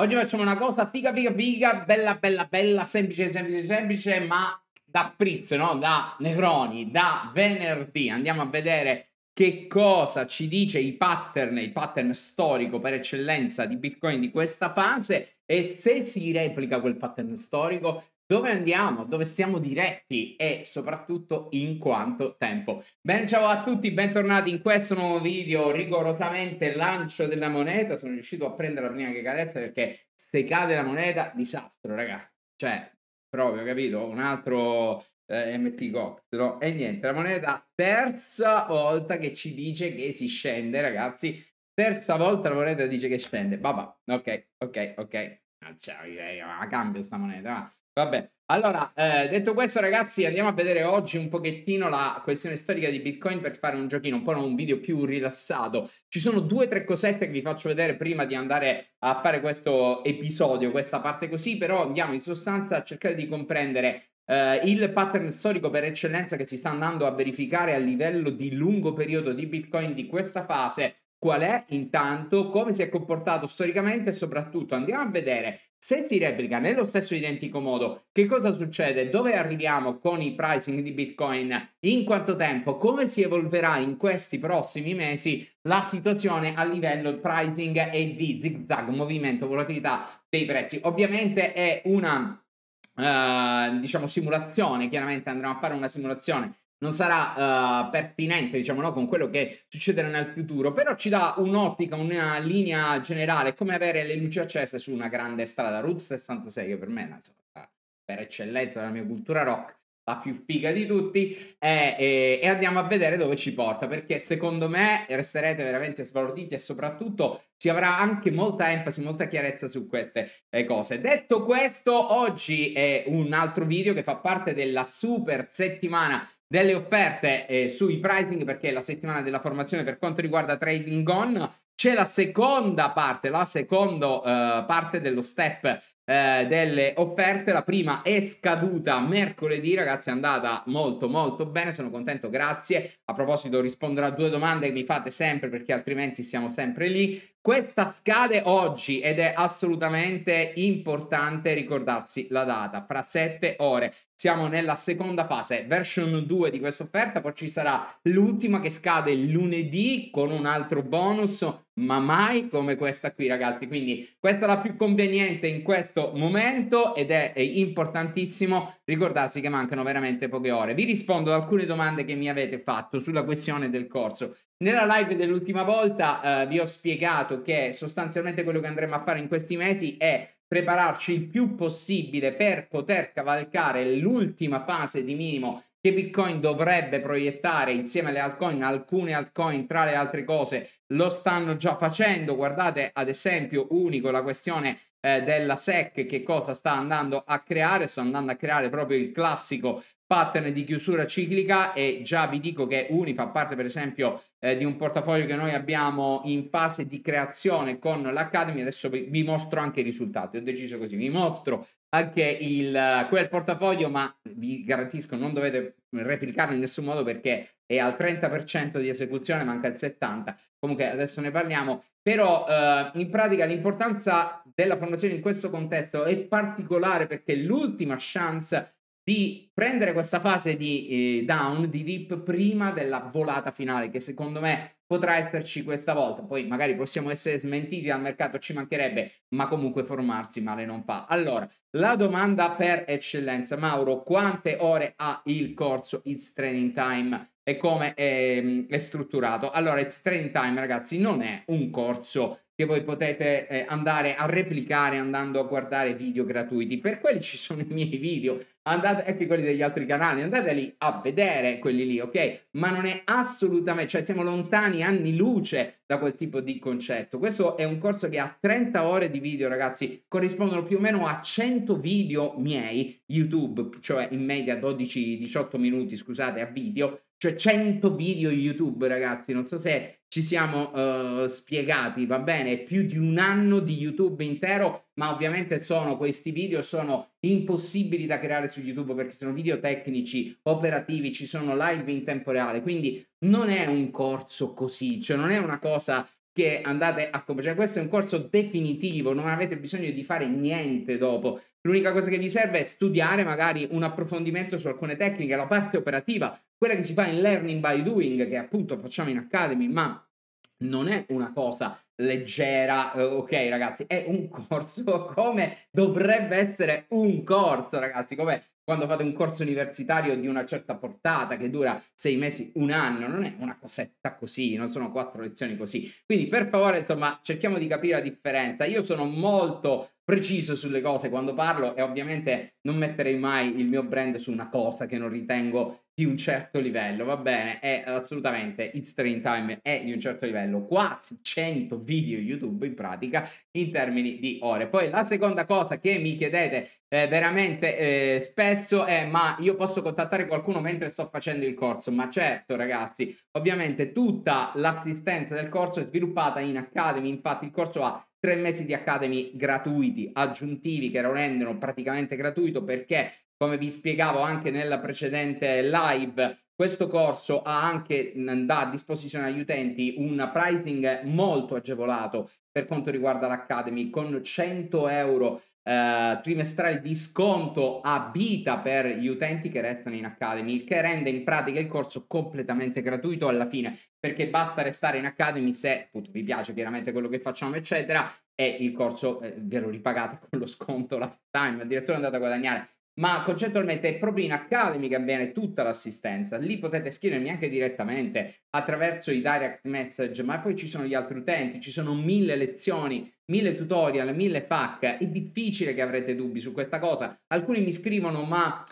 Oggi facciamo una cosa figa, figa, figa, bella, bella, bella, semplice, semplice, semplice, ma da spritz, no? Da Negroni, da venerdì. Andiamo a vedere che cosa ci dice i pattern, il pattern storico per eccellenza di Bitcoin di questa fase e se si replica quel pattern storico, dove andiamo, dove stiamo diretti e soprattutto in quanto tempo. Ben ciao a tutti, bentornati in questo nuovo video, rigorosamente lancio della moneta, sono riuscito a prenderla prima che cadesse perché se cade la moneta, disastro raga, cioè proprio capito, un altro eh, MT Cox, no? E niente, la moneta terza volta che ci dice che si scende ragazzi, terza volta la moneta dice che scende, vabbè, ok, ok, ok. Ah, ciao, io, cioè, io, cambio sta moneta, va. Vabbè, allora, eh, detto questo, ragazzi, andiamo a vedere oggi un pochettino la questione storica di Bitcoin per fare un giochino, un po' un video più rilassato. Ci sono due o tre cosette che vi faccio vedere prima di andare a fare questo episodio, questa parte così, però andiamo in sostanza a cercare di comprendere Uh, il pattern storico per eccellenza che si sta andando a verificare a livello di lungo periodo di Bitcoin di questa fase qual è intanto, come si è comportato storicamente e soprattutto andiamo a vedere se si replica nello stesso identico modo che cosa succede, dove arriviamo con i pricing di Bitcoin, in quanto tempo, come si evolverà in questi prossimi mesi la situazione a livello pricing e di zigzag, movimento, volatilità dei prezzi. Ovviamente è una... Uh, diciamo simulazione chiaramente andremo a fare una simulazione non sarà uh, pertinente, diciamo, no, con quello che succederà nel futuro, però ci dà un'ottica, una linea generale, come avere le luci accese su una grande strada, Route 66, che per me è una strada per eccellenza della mia cultura rock, la più figa di tutti, e, e, e andiamo a vedere dove ci porta, perché secondo me resterete veramente sbalorditi e soprattutto si avrà anche molta enfasi, molta chiarezza su queste eh, cose. Detto questo, oggi è un altro video che fa parte della super settimana delle offerte eh, sui pricing perché è la settimana della formazione per quanto riguarda Trading On c'è la seconda parte, la seconda uh, eh, parte dello step eh, delle offerte. La prima è scaduta mercoledì, ragazzi, è andata molto molto bene, sono contento, grazie. A proposito, risponderò a due domande che mi fate sempre perché altrimenti siamo sempre lì. Questa scade oggi ed è assolutamente importante ricordarsi la data, fra sette ore. Siamo nella seconda fase, version 2 di questa offerta, poi ci sarà l'ultima che scade lunedì con un altro bonus ma mai come questa qui ragazzi quindi questa è la più conveniente in questo momento ed è importantissimo ricordarsi che mancano veramente poche ore vi rispondo ad alcune domande che mi avete fatto sulla questione del corso nella live dell'ultima volta eh, vi ho spiegato che sostanzialmente quello che andremo a fare in questi mesi è prepararci il più possibile per poter cavalcare l'ultima fase di minimo che Bitcoin dovrebbe proiettare insieme alle altcoin, alcune altcoin tra le altre cose lo stanno già facendo. Guardate ad esempio unico la questione eh, della SEC che cosa sta andando a creare, sta andando a creare proprio il classico pattern di chiusura ciclica e già vi dico che Uni fa parte per esempio eh, di un portafoglio che noi abbiamo in fase di creazione con l'Academy, adesso vi, vi mostro anche i risultati, ho deciso così, vi mostro anche il, eh, quel portafoglio ma vi garantisco non dovete replicarlo in nessun modo perché è al 30% di esecuzione, manca il 70%, comunque adesso ne parliamo, però eh, in pratica l'importanza della formazione in questo contesto è particolare perché l'ultima chance di prendere questa fase di eh, down, di dip, prima della volata finale, che secondo me potrà esserci questa volta. Poi magari possiamo essere smentiti dal mercato, ci mancherebbe, ma comunque formarsi male non fa. Allora, la domanda per eccellenza, Mauro, quante ore ha il corso It's Training Time e come è, ehm, è, strutturato. Allora, It's Training Time, ragazzi, non è un corso che voi potete eh, andare a replicare andando a guardare video gratuiti. Per quelli ci sono i miei video, andate anche quelli degli altri canali, andate lì a vedere quelli lì, ok? Ma non è assolutamente, cioè siamo lontani anni luce da quel tipo di concetto. Questo è un corso che ha 30 ore di video, ragazzi, corrispondono più o meno a 100 video miei YouTube, cioè in media 12-18 minuti, scusate, a video cioè 100 video YouTube, ragazzi, non so se ci siamo uh, spiegati, va bene? Più di un anno di YouTube intero, ma ovviamente sono questi video, sono impossibili da creare su YouTube perché sono video tecnici, operativi, ci sono live in tempo reale, quindi non è un corso così, cioè non è una cosa che andate a comprare. Cioè, questo è un corso definitivo, non avete bisogno di fare niente dopo. L'unica cosa che vi serve è studiare magari un approfondimento su alcune tecniche, la parte operativa, quella che si fa in learning by doing, che appunto facciamo in Academy, ma non è una cosa leggera. Eh, ok, ragazzi, è un corso come dovrebbe essere un corso, ragazzi, come quando fate un corso universitario di una certa portata che dura sei mesi, un anno, non è una cosetta così, non sono quattro lezioni così. Quindi per favore, insomma, cerchiamo di capire la differenza. Io sono molto preciso sulle cose quando parlo e ovviamente non metterei mai il mio brand su una cosa che non ritengo di un certo livello, va bene? È assolutamente It's Train Time è di un certo livello, quasi 100, video YouTube in pratica in termini di ore. Poi la seconda cosa che mi chiedete eh, veramente eh, spesso è ma io posso contattare qualcuno mentre sto facendo il corso? Ma certo ragazzi, ovviamente tutta l'assistenza del corso è sviluppata in Academy, infatti il corso ha tre mesi di Academy gratuiti, aggiuntivi che lo rendono praticamente gratuito perché come vi spiegavo anche nella precedente live, questo corso ha anche, dà a disposizione agli utenti un pricing molto agevolato per quanto riguarda l'Academy con 100 euro eh, trimestrali di sconto a vita per gli utenti che restano in Academy, il che rende in pratica il corso completamente gratuito alla fine, perché basta restare in Academy se appunto vi piace chiaramente quello che facciamo, eccetera, e il corso eh, ve lo ripagate con lo sconto lifetime, addirittura andate a guadagnare ma concettualmente è proprio in Academy che avviene tutta l'assistenza. Lì potete scrivermi anche direttamente attraverso i direct message, ma poi ci sono gli altri utenti, ci sono mille lezioni, mille tutorial, mille FAQ. È difficile che avrete dubbi su questa cosa. Alcuni mi scrivono, ma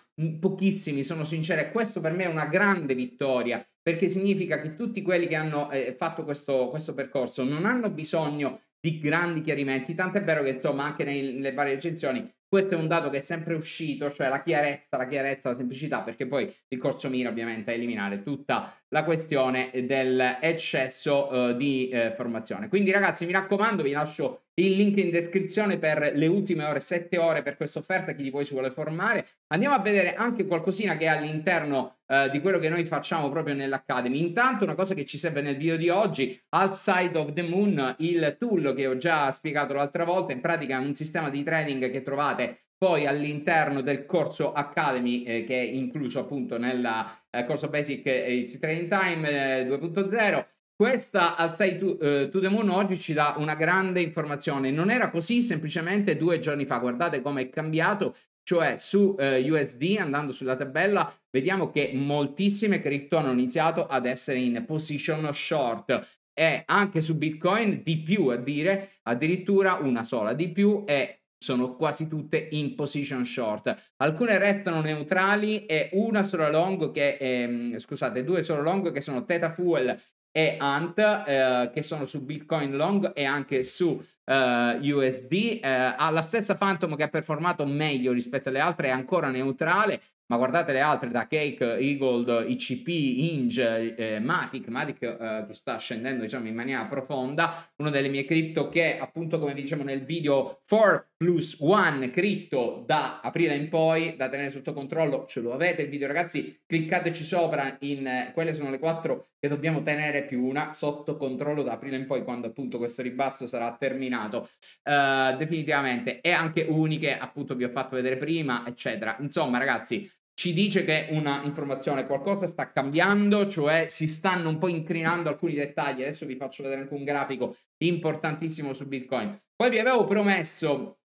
pochissimi, sono sincero, e questo per me è una grande vittoria perché significa che tutti quelli che hanno eh, fatto questo, questo percorso non hanno bisogno di grandi chiarimenti, tant'è vero che insomma anche nelle varie recensioni questo è un dato che è sempre uscito, cioè la chiarezza, la chiarezza, la semplicità, perché poi il corso mira ovviamente a eliminare tutta la questione dell'eccesso eh, di eh, formazione. Quindi ragazzi mi raccomando vi lascio il link in descrizione per le ultime ore, sette ore per questa offerta, chi di voi si vuole formare. Andiamo a vedere anche qualcosina che è all'interno eh, di quello che noi facciamo proprio nell'Academy. Intanto una cosa che ci serve nel video di oggi, Outside of the Moon, il tool che ho già spiegato l'altra volta, in pratica è un sistema di trading che trovate poi all'interno del corso Academy, eh, che è incluso appunto nel eh, corso Basic eh, It's Training Time 2.0, eh, questa al 6 to, uh, to the Moon oggi ci dà una grande informazione. Non era così semplicemente due giorni fa. Guardate come è cambiato cioè su eh, USD andando sulla tabella vediamo che moltissime cripto hanno iniziato ad essere in position short e anche su Bitcoin di più a dire addirittura una sola di più e sono quasi tutte in position short. Alcune restano neutrali e una sola long che, è, ehm, scusate, due solo long che sono Theta Fuel e Ant eh, che sono su Bitcoin Long e anche su eh, USD. Eh, ha la stessa Phantom che ha performato meglio rispetto alle altre, è ancora neutrale ma guardate le altre da Cake, Eagle, ICP, Inge, eh, Matic, Matic eh, che sta scendendo diciamo in maniera profonda, una delle mie cripto che appunto come vi dicevo nel video 4 plus 1 cripto da aprile in poi da tenere sotto controllo, ce lo avete il video ragazzi, cliccateci sopra in eh, quelle sono le quattro che dobbiamo tenere più una sotto controllo da aprile in poi quando appunto questo ribasso sarà terminato eh, definitivamente e anche uniche appunto vi ho fatto vedere prima eccetera, insomma ragazzi ci dice che una informazione, qualcosa sta cambiando, cioè si stanno un po' incrinando alcuni dettagli. Adesso vi faccio vedere anche un grafico importantissimo su Bitcoin. Poi vi avevo promesso,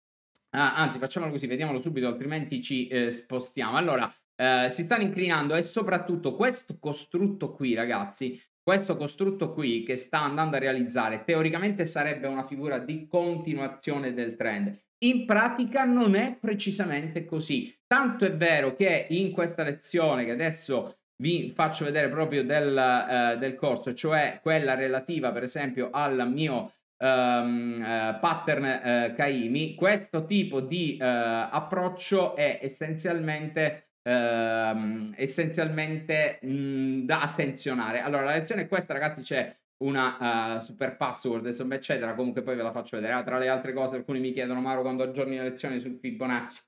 ah, anzi facciamolo così, vediamolo subito, altrimenti ci eh, spostiamo. Allora, eh, si stanno incrinando e soprattutto questo costrutto qui, ragazzi, questo costrutto qui che sta andando a realizzare, teoricamente sarebbe una figura di continuazione del trend. In pratica non è precisamente così. Tanto è vero che in questa lezione che adesso vi faccio vedere proprio del, uh, del corso, cioè quella relativa per esempio al mio um, uh, pattern uh, Kaimi, questo tipo di approccio è essenzialmente ehm, essenzialmente mh, da attenzionare. Allora, la lezione è questa, ragazzi, c'è una uh, super password, insomma, eccetera. Comunque poi ve la faccio vedere. Ah, tra le altre cose, alcuni mi chiedono, Mauro, quando aggiorni la lezione sul Fibonacci?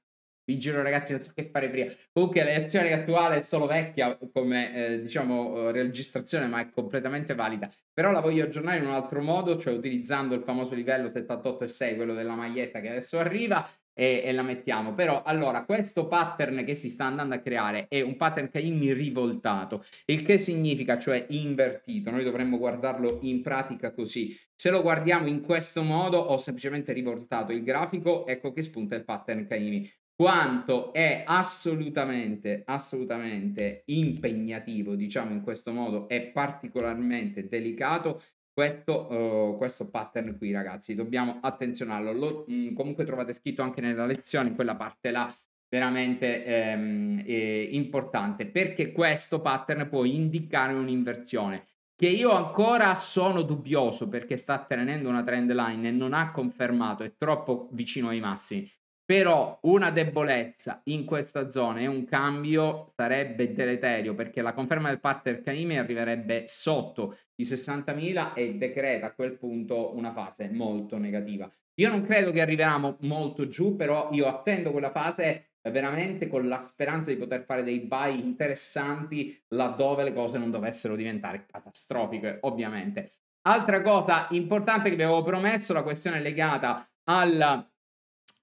Vi giuro, ragazzi, non so che fare prima. Comunque, la lezione attuale è solo vecchia come, eh, diciamo, eh, registrazione, ma è completamente valida. Però la voglio aggiornare in un altro modo, cioè utilizzando il famoso livello 78 e 6, quello della maglietta che adesso arriva, e, e la mettiamo. Però allora questo pattern che si sta andando a creare è un pattern Caini rivoltato, il che significa cioè invertito. Noi dovremmo guardarlo in pratica così. Se lo guardiamo in questo modo o semplicemente rivoltato il grafico, ecco che spunta il pattern Caini quanto è assolutamente, assolutamente impegnativo, diciamo in questo modo, è particolarmente delicato questo, uh, questo, pattern qui ragazzi dobbiamo attenzionarlo Lo, mh, mm, comunque trovate scritto anche nella lezione in quella parte là veramente ehm, eh, importante perché questo pattern può indicare un'inversione che io ancora sono dubbioso perché sta tenendo una trend line e non ha confermato è troppo vicino ai massimi però una debolezza in questa zona e un cambio sarebbe deleterio perché la conferma del partner Canimi arriverebbe sotto i 60.000 e decreta a quel punto una fase molto negativa. Io non credo che arriveremo molto giù, però io attendo quella fase veramente con la speranza di poter fare dei buy interessanti laddove le cose non dovessero diventare catastrofiche, ovviamente. Altra cosa importante che vi avevo promesso, la questione legata al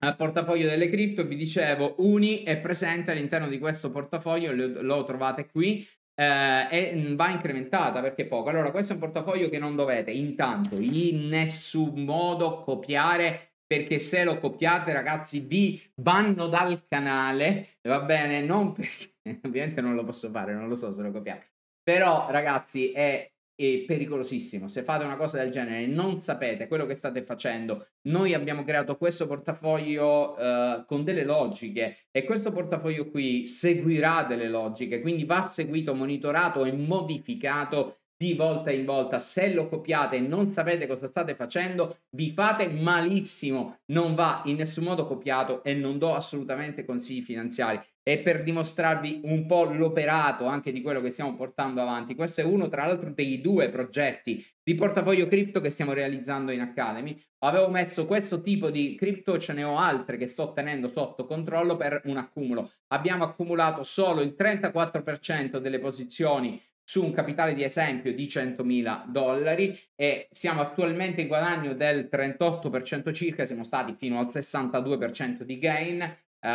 al portafoglio delle cripto, vi dicevo, Uni è presente all'interno di questo portafoglio, lo, lo trovate qui, eh, e mm, va incrementata perché poco. Allora, questo è un portafoglio che non dovete intanto in nessun modo copiare perché se lo copiate ragazzi vi vanno dal canale, va bene, non perché ovviamente non lo posso fare, non lo so se lo copiate. Però ragazzi è è pericolosissimo. Se fate una cosa del genere e non sapete quello che state facendo, noi abbiamo creato questo portafoglio eh, con delle logiche e questo portafoglio qui seguirà delle logiche, quindi va seguito, monitorato e modificato di volta in volta, se lo copiate e non sapete cosa state facendo, vi fate malissimo, non va in nessun modo copiato e non do assolutamente consigli finanziari. E per dimostrarvi un po' l'operato anche di quello che stiamo portando avanti, questo è uno tra l'altro dei due progetti di portafoglio cripto che stiamo realizzando in Academy. Avevo messo questo tipo di cripto, ce ne ho altre che sto tenendo sotto controllo per un accumulo. Abbiamo accumulato solo il 34% delle posizioni su un capitale di esempio di 100.000 dollari e siamo attualmente in guadagno del 38% circa, siamo stati fino al 62% di gain. Uh,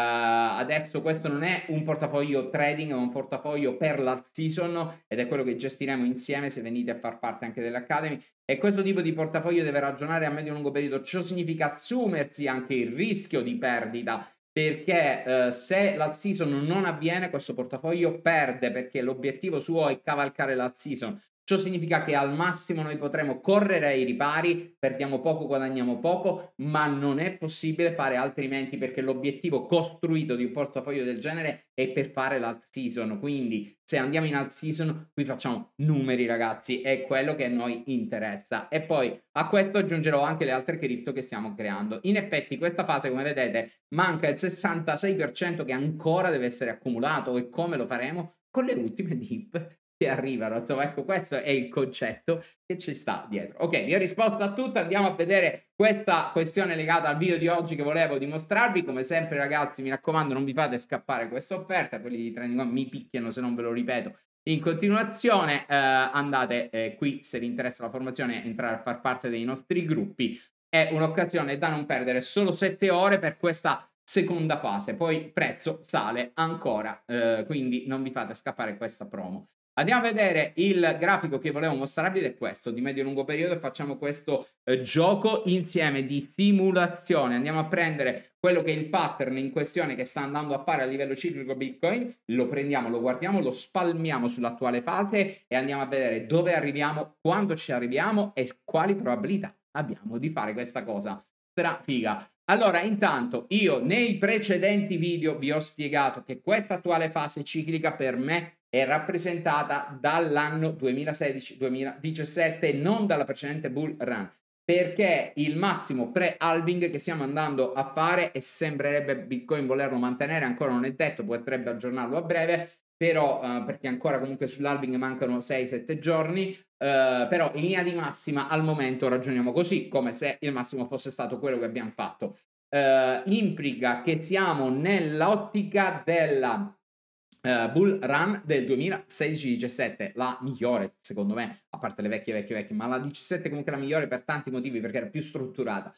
adesso questo non è un portafoglio trading, è un portafoglio per la season ed è quello che gestiremo insieme se venite a far parte anche dell'Academy. E questo tipo di portafoglio deve ragionare a medio e lungo periodo, ciò significa assumersi anche il rischio di perdita perché eh, se la season non avviene questo portafoglio perde perché l'obiettivo suo è cavalcare la season Ciò significa che al massimo noi potremo correre ai ripari, perdiamo poco, guadagniamo poco, ma non è possibile fare altrimenti perché l'obiettivo costruito di un portafoglio del genere è per fare l'alt season. Quindi se andiamo in alt season qui facciamo numeri ragazzi, è quello che a noi interessa. E poi a questo aggiungerò anche le altre cripto che stiamo creando. In effetti questa fase come vedete manca il 66% che ancora deve essere accumulato e come lo faremo? con le ultime dip che arrivano. Insomma, ecco, questo è il concetto che ci sta dietro. Ok, vi ho risposto a tutto, andiamo a vedere questa questione legata al video di oggi che volevo dimostrarvi. Come sempre, ragazzi, mi raccomando, non vi fate scappare questa offerta, quelli di Training One mi picchiano se non ve lo ripeto. In continuazione eh, andate eh, qui se vi interessa la formazione, entrare a far parte dei nostri gruppi. È un'occasione da non perdere, solo 7 ore per questa seconda fase, poi il prezzo sale ancora, eh, quindi non vi fate scappare questa promo. Andiamo a vedere il grafico che volevo mostrarvi ed è questo, di medio-lungo e periodo facciamo questo eh, gioco insieme di simulazione, andiamo a prendere quello che è il pattern in questione che sta andando a fare a livello ciclico Bitcoin, lo prendiamo, lo guardiamo, lo spalmiamo sull'attuale fase e andiamo a vedere dove arriviamo, quando ci arriviamo e quali probabilità abbiamo di fare questa cosa. Strafiga. Allora, intanto io nei precedenti video vi ho spiegato che questa attuale fase ciclica per me è rappresentata dall'anno 2016-2017, non dalla precedente bull run, perché il massimo pre-halving che stiamo andando a fare e sembrerebbe Bitcoin volerlo mantenere, ancora non è detto, potrebbe aggiornarlo a breve, però uh, perché ancora comunque sull'alving mancano 6-7 giorni, uh, però in linea di massima al momento ragioniamo così, come se il massimo fosse stato quello che abbiamo fatto. Uh, eh, implica che siamo nell'ottica della uh, bull run del 2016-17, la migliore secondo me, a parte le vecchie, vecchie, vecchie, ma la 17 comunque la migliore per tanti motivi perché era più strutturata.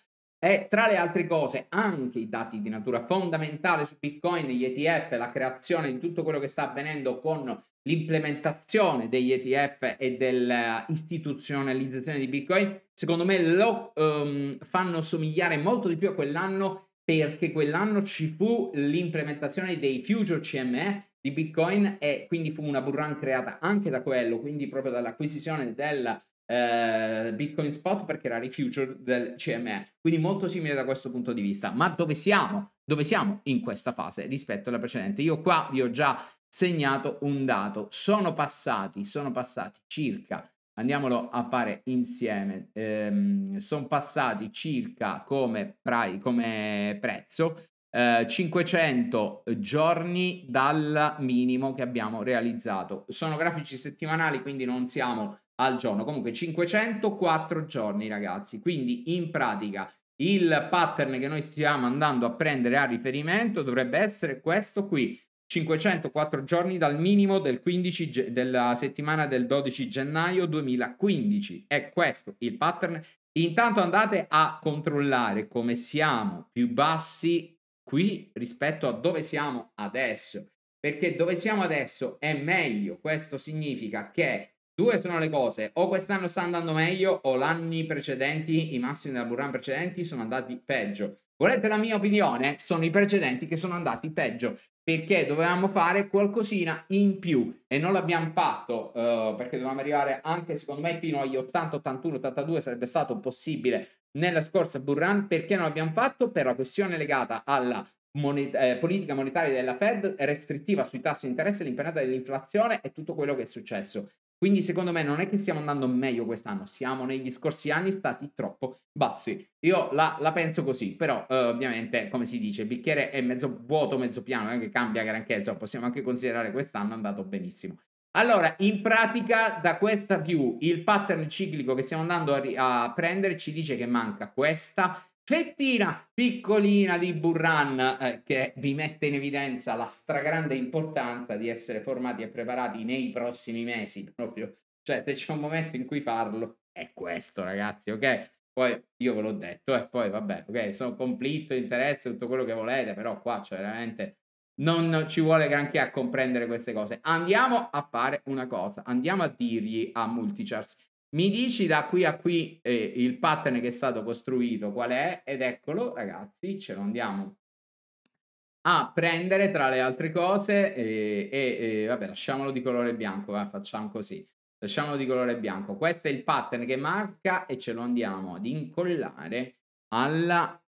E tra le altre cose, anche i dati di natura fondamentale su Bitcoin, gli ETF, la creazione di tutto quello che sta avvenendo con l'implementazione degli ETF e dell'istituzionalizzazione di Bitcoin, secondo me lo um, fanno somigliare molto di più a quell'anno perché quell'anno ci fu l'implementazione dei future CME di Bitcoin e quindi fu una bull creata anche da quello, quindi proprio dall'acquisizione del eh, Bitcoin Spot per creare i future del CME. Quindi molto simile da questo punto di vista. Ma dove siamo? Dove siamo in questa fase rispetto alla precedente? Io qua vi ho già segnato un dato. Sono passati, sono passati circa andiamolo a fare insieme. Ehm, sono passati circa come, pre- come prezzo 500 eh, giorni dal minimo che abbiamo realizzato. Sono grafici settimanali, quindi non siamo al giorno. Comunque 504 giorni, ragazzi. Quindi in pratica il pattern che noi stiamo andando a prendere a riferimento dovrebbe essere questo qui. 504 giorni dal minimo del 15 della settimana del 12 gennaio 2015. È questo il pattern. Intanto andate a controllare come siamo più bassi qui rispetto a dove siamo adesso, perché dove siamo adesso è meglio. Questo significa che Due sono le cose, o quest'anno sta andando meglio o l'anno precedenti, i massimi della Burran precedenti sono andati peggio. Volete la mia opinione? Sono i precedenti che sono andati peggio perché dovevamo fare qualcosina in più e non l'abbiamo fatto uh, perché dovevamo arrivare anche secondo me fino agli 80, 81, 82 sarebbe stato possibile nella scorsa Burran perché non l'abbiamo fatto per la questione legata alla monet- eh, politica monetaria della Fed restrittiva sui tassi di interesse, l'impennata dell'inflazione e tutto quello che è successo. Quindi secondo me non è che stiamo andando meglio quest'anno, siamo negli scorsi anni stati troppo bassi. Io la, la penso così, però eh, ovviamente come si dice, il bicchiere è mezzo vuoto, mezzo piano, non eh, che cambia granché, insomma possiamo anche considerare quest'anno andato benissimo. Allora, in pratica da questa view il pattern ciclico che stiamo andando a, a prendere ci dice che manca questa, fettina piccolina di Burran eh, che vi mette in evidenza la stragrande importanza di essere formati e preparati nei prossimi mesi proprio cioè se c'è un momento in cui farlo è questo ragazzi ok poi io ve l'ho detto e eh, poi vabbè ok sono conflitto interesse tutto quello che volete però qua cioè veramente non ci vuole granché a comprendere queste cose andiamo a fare una cosa andiamo a dirgli a Multichars mi dici da qui a qui eh, il pattern che è stato costruito qual è? Ed eccolo, ragazzi, ce lo andiamo a prendere tra le altre cose e, e, e vabbè, lasciamolo di colore bianco, eh, facciamo così. Lasciamolo di colore bianco. Questo è il pattern che marca e ce lo andiamo ad incollare alla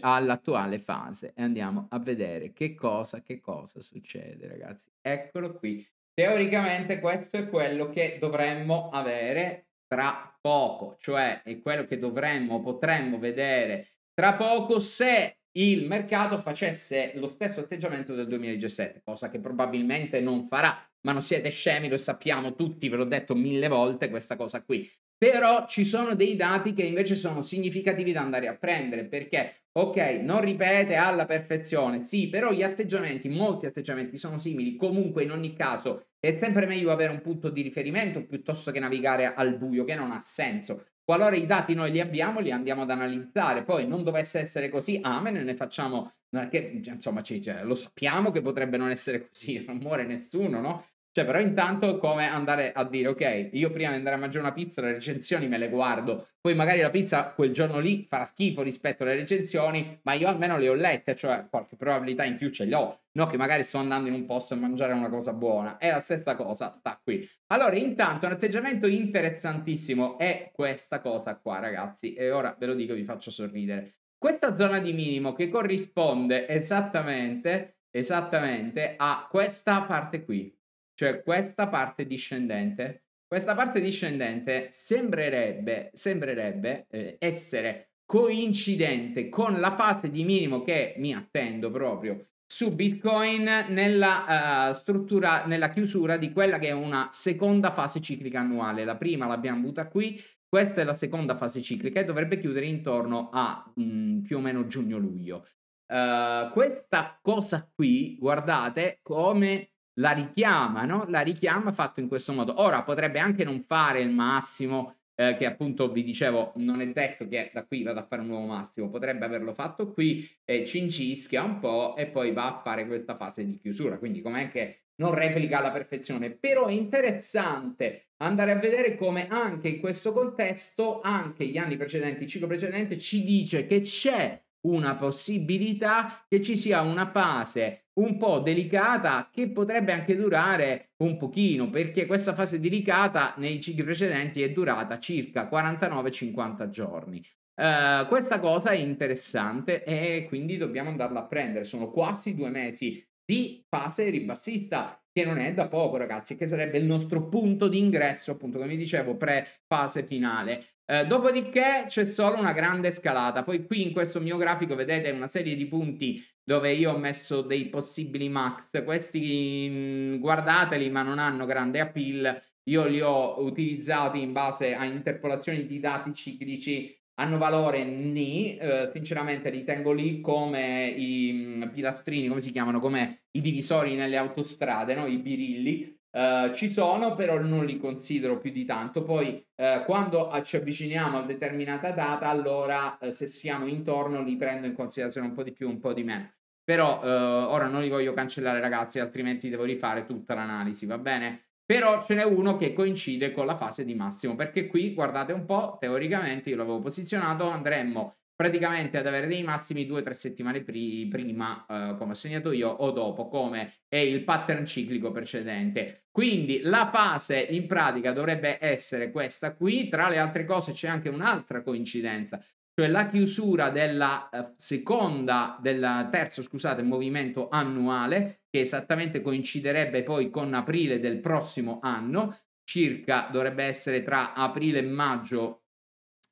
all'attuale fase e andiamo a vedere che cosa, che cosa succede, ragazzi. Eccolo qui. Teoricamente questo è quello che dovremmo avere tra poco, cioè è quello che dovremmo o potremmo vedere tra poco se il mercato facesse lo stesso atteggiamento del 2017, cosa che probabilmente non farà, ma non siete scemi, lo sappiamo tutti, ve l'ho detto mille volte questa cosa qui però ci sono dei dati che invece sono significativi da andare a prendere perché ok non ripete alla perfezione sì però gli atteggiamenti molti atteggiamenti sono simili comunque in ogni caso è sempre meglio avere un punto di riferimento piuttosto che navigare al buio che non ha senso qualora i dati noi li abbiamo li andiamo ad analizzare poi non dovesse essere così amen ne facciamo non è che insomma cioè, lo sappiamo che potrebbe non essere così non muore nessuno no cioè, però intanto come andare a dire, ok, io prima di andare a mangiare una pizza le recensioni me le guardo, poi magari la pizza quel giorno lì farà schifo rispetto alle recensioni, ma io almeno le ho lette, cioè qualche probabilità in più ce le ho, no che magari sto andando in un posto a mangiare una cosa buona. È la stessa cosa, sta qui. Allora, intanto un atteggiamento interessantissimo è questa cosa qua, ragazzi, e ora ve lo dico, vi faccio sorridere. Questa zona di minimo che corrisponde esattamente, esattamente a questa parte qui, cioè questa parte discendente, questa parte discendente sembrerebbe, sembrerebbe eh, essere coincidente con la fase di minimo che mi attendo proprio su Bitcoin nella, uh, struttura, nella chiusura di quella che è una seconda fase ciclica annuale. La prima l'abbiamo avuta qui, questa è la seconda fase ciclica e dovrebbe chiudere intorno a mh, mm, più o meno giugno-luglio. Uh, questa cosa qui, guardate come la richiama, no? La richiama fatto in questo modo. Ora potrebbe anche non fare il massimo, eh, che appunto vi dicevo, non è detto che da qui vada a fare un nuovo massimo, potrebbe averlo fatto qui, eh, cincischia un po' e poi va a fare questa fase di chiusura. Quindi com'è che non replica alla perfezione, però è interessante andare a vedere come anche in questo contesto, anche gli anni precedenti, il ciclo precedente ci dice che c'è una possibilità che ci sia una fase un po' delicata che potrebbe anche durare un pochino perché questa fase delicata nei cicli precedenti è durata circa 49-50 giorni. Uh, questa cosa è interessante e quindi dobbiamo andarla a prendere. Sono quasi due mesi di fase ribassista che non è da poco, ragazzi, che sarebbe il nostro punto di ingresso, appunto, come vi dicevo, pre-fase finale. Eh, dopodiché c'è solo una grande scalata. Poi qui in questo mio grafico vedete una serie di punti dove io ho messo dei possibili max. Questi mm, guardateli, ma non hanno grande appeal. Io li ho utilizzati in base a interpolazioni di dati ciclici hanno valore ni, eh, sinceramente li tengo lì come i mh, mm, pilastrini, come si chiamano, come i divisori nelle autostrade, no? i birilli. Eh, ci sono, però non li considero più di tanto. Poi, eh, quando ci avviciniamo a determinata data, allora eh, se siamo intorno li prendo in considerazione un po' di più, un po' di meno. Però eh, ora non li voglio cancellare, ragazzi, altrimenti devo rifare tutta l'analisi, va bene? però ce n'è uno che coincide con la fase di massimo, perché qui, guardate un po', teoricamente io l'avevo posizionato, andremmo praticamente ad avere dei massimi 2-3 settimane pri- prima, eh, come ho segnato io, o dopo, come è il pattern ciclico precedente. Quindi la fase in pratica dovrebbe essere questa qui, tra le altre cose c'è anche un'altra coincidenza, cioè la chiusura della eh, seconda, del terzo, scusate, movimento annuale, che esattamente coinciderebbe poi con aprile del prossimo anno, circa dovrebbe essere tra aprile e maggio,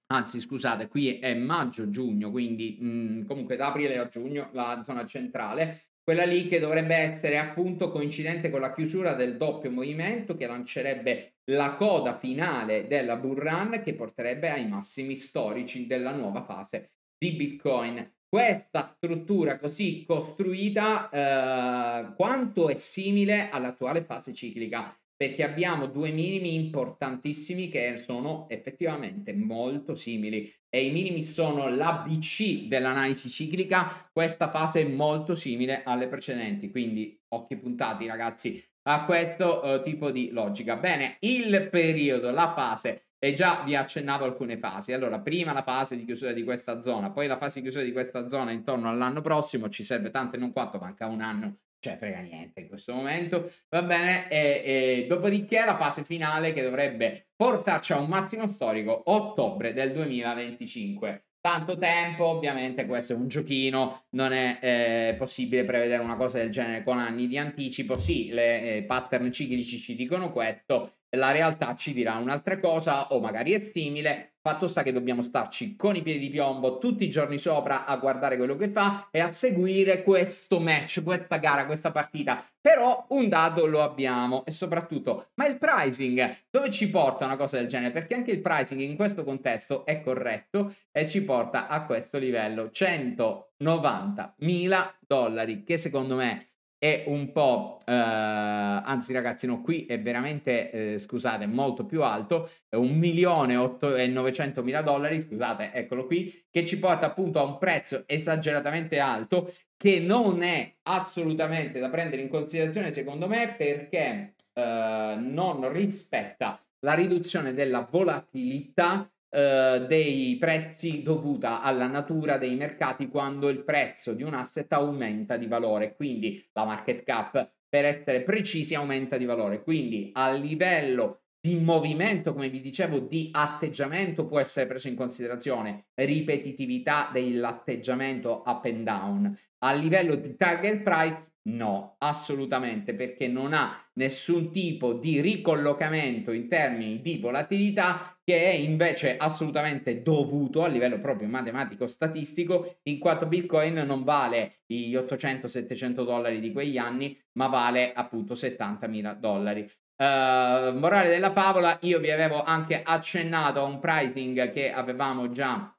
anzi scusate, qui è maggio-giugno, quindi mh, mm, comunque da aprile a giugno la zona centrale, quella lì che dovrebbe essere appunto coincidente con la chiusura del doppio movimento che lancerebbe la coda finale della bull run che porterebbe ai massimi storici della nuova fase di Bitcoin. Questa struttura così costruita eh, quanto è simile all'attuale fase ciclica perché abbiamo due minimi importantissimi che sono effettivamente molto simili e i minimi sono l'ABC dell'analisi ciclica, questa fase è molto simile alle precedenti, quindi occhi puntati ragazzi a questo eh, tipo di logica. Bene, il periodo, la fase e già vi accennavo alcune fasi. Allora, prima la fase di chiusura di questa zona, poi la fase di chiusura di questa zona intorno all'anno prossimo, ci serve tanto e non quanto, manca un anno cioè frega niente in questo momento, va bene, e, e, dopodiché la fase finale che dovrebbe portarci a un massimo storico ottobre del 2025. Tanto tempo, ovviamente questo è un giochino, non è eh, possibile prevedere una cosa del genere con anni di anticipo, sì, le eh, pattern ciclici ci dicono questo, la realtà ci dirà un'altra cosa o magari è simile, Fatto sta che dobbiamo starci con i piedi di piombo tutti i giorni sopra a guardare quello che fa e a seguire questo match, questa gara, questa partita. Però un dato lo abbiamo e soprattutto, ma il pricing dove ci porta una cosa del genere? Perché anche il pricing in questo contesto è corretto e ci porta a questo livello 190.000 dollari che secondo me è un po', eh, anzi ragazzi, no, qui è veramente, eh, scusate, molto più alto, è un milione e 900 mila dollari, scusate, eccolo qui, che ci porta appunto a un prezzo esageratamente alto che non è assolutamente da prendere in considerazione secondo me perché eh, non rispetta la riduzione della volatilità eh, dei prezzi dovuta alla natura dei mercati quando il prezzo di un asset aumenta di valore, quindi la market cap per essere precisi aumenta di valore, quindi a livello di movimento, come vi dicevo, di atteggiamento può essere preso in considerazione, ripetitività dell'atteggiamento up and down. A livello di target price No, assolutamente, perché non ha nessun tipo di ricollocamento in termini di volatilità che è invece assolutamente dovuto a livello proprio matematico-statistico, in quanto Bitcoin non vale gli 800-700 dollari di quegli anni, ma vale appunto 70.000 dollari. Uh, morale della favola, io vi avevo anche accennato a un pricing che avevamo già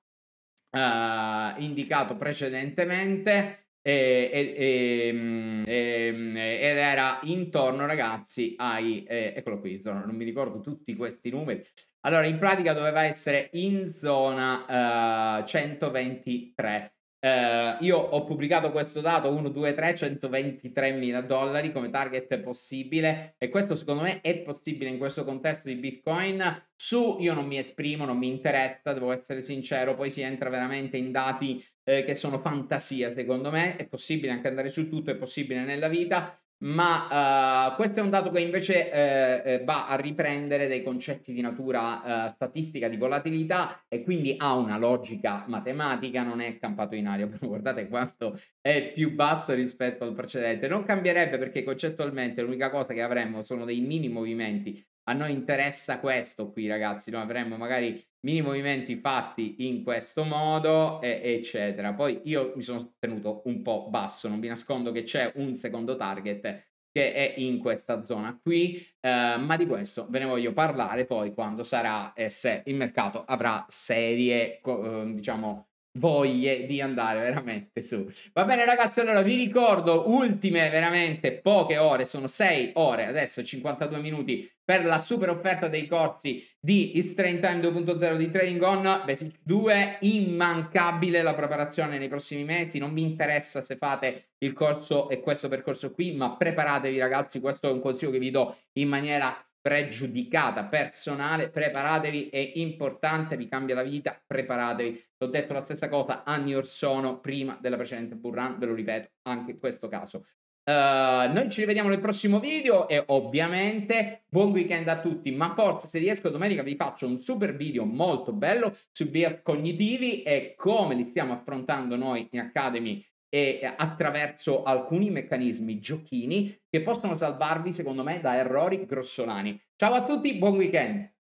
uh, indicato precedentemente e, e, e, ehm, ehm, ed era intorno ragazzi ai eh, eccolo qui zona, non mi ricordo tutti questi numeri allora in pratica doveva essere in zona eh, 123 eh, io ho pubblicato questo dato 1, 2, 3, 123 mila dollari come target possibile e questo secondo me è possibile in questo contesto di Bitcoin. Su io non mi esprimo, non mi interessa, devo essere sincero, poi si entra veramente in dati eh, che sono fantasia secondo me, è possibile anche andare su tutto, è possibile nella vita, ma uh, questo è un dato che invece eh, eh, va a riprendere dei concetti di natura eh, statistica di volatilità e quindi ha una logica matematica, non è campato in aria, però guardate quanto è più basso rispetto al precedente. Non cambierebbe perché concettualmente l'unica cosa che avremmo sono dei mini movimenti a noi interessa questo qui, ragazzi. Noi avremmo magari mini movimenti fatti in questo modo, e, eccetera. Poi io mi sono tenuto un po' basso, non vi nascondo che c'è un secondo target che è in questa zona qui, eh, ma di questo ve ne voglio parlare poi quando sarà e eh, se il mercato avrà serie, eh, diciamo, voglie di andare veramente su. Va bene ragazzi, allora vi ricordo, ultime veramente poche ore, sono 6 ore, adesso 52 minuti per la super offerta dei corsi di Is Train Time 2.0 di Trading On Basic 2, immancabile la preparazione nei prossimi mesi, non mi interessa se fate il corso e questo percorso qui, ma preparatevi ragazzi, questo è un consiglio che vi do in maniera pregiudicata, personale, preparatevi, è importante, vi cambia la vita, preparatevi. L'ho detto la stessa cosa anni or sono prima della precedente Burrand, ve lo ripeto anche in questo caso. Uh, noi ci rivediamo nel prossimo video e ovviamente buon weekend a tutti, ma forse se riesco domenica vi faccio un super video molto bello su bias cognitivi e come li stiamo affrontando noi in Academy e attraverso alcuni meccanismi giochini che possono salvarvi, secondo me, da errori grossolani. Ciao a tutti, buon weekend!